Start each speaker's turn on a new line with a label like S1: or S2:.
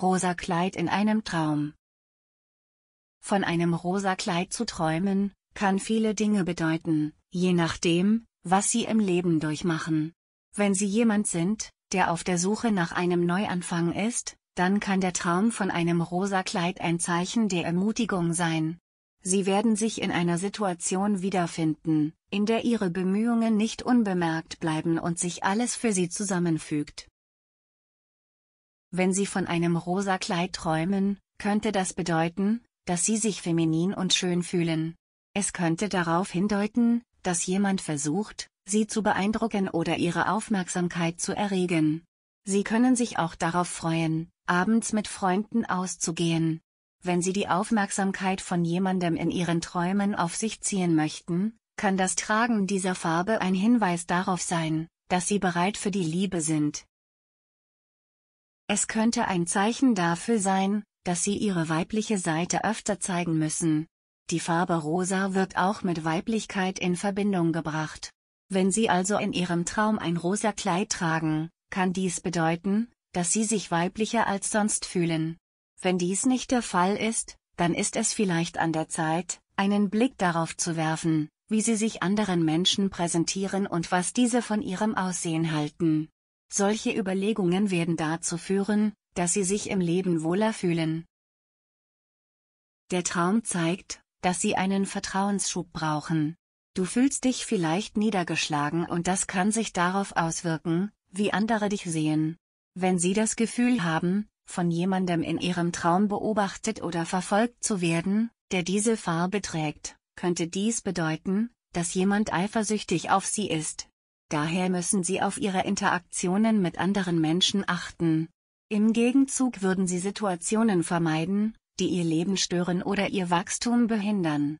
S1: Rosa Kleid in einem Traum Von einem rosa Kleid zu träumen, kann viele Dinge bedeuten, je nachdem, was sie im Leben durchmachen. Wenn sie jemand sind, der auf der Suche nach einem Neuanfang ist, dann kann der Traum von einem rosa Kleid ein Zeichen der Ermutigung sein. Sie werden sich in einer Situation wiederfinden, in der ihre Bemühungen nicht unbemerkt bleiben und sich alles für sie zusammenfügt. Wenn Sie von einem rosa Kleid träumen, könnte das bedeuten, dass Sie sich feminin und schön fühlen. Es könnte darauf hindeuten, dass jemand versucht, Sie zu beeindrucken oder Ihre Aufmerksamkeit zu erregen. Sie können sich auch darauf freuen, abends mit Freunden auszugehen. Wenn Sie die Aufmerksamkeit von jemandem in Ihren Träumen auf sich ziehen möchten, kann das Tragen dieser Farbe ein Hinweis darauf sein, dass Sie bereit für die Liebe sind. Es könnte ein Zeichen dafür sein, dass sie ihre weibliche Seite öfter zeigen müssen. Die Farbe rosa wird auch mit Weiblichkeit in Verbindung gebracht. Wenn sie also in ihrem Traum ein rosa Kleid tragen, kann dies bedeuten, dass sie sich weiblicher als sonst fühlen. Wenn dies nicht der Fall ist, dann ist es vielleicht an der Zeit, einen Blick darauf zu werfen, wie sie sich anderen Menschen präsentieren und was diese von ihrem Aussehen halten. Solche Überlegungen werden dazu führen, dass sie sich im Leben wohler fühlen. Der Traum zeigt, dass sie einen Vertrauensschub brauchen. Du fühlst dich vielleicht niedergeschlagen und das kann sich darauf auswirken, wie andere dich sehen. Wenn sie das Gefühl haben, von jemandem in ihrem Traum beobachtet oder verfolgt zu werden, der diese Farbe trägt, könnte dies bedeuten, dass jemand eifersüchtig auf sie ist. Daher müssen sie auf ihre Interaktionen mit anderen Menschen achten. Im Gegenzug würden sie Situationen vermeiden, die ihr Leben stören oder ihr Wachstum behindern.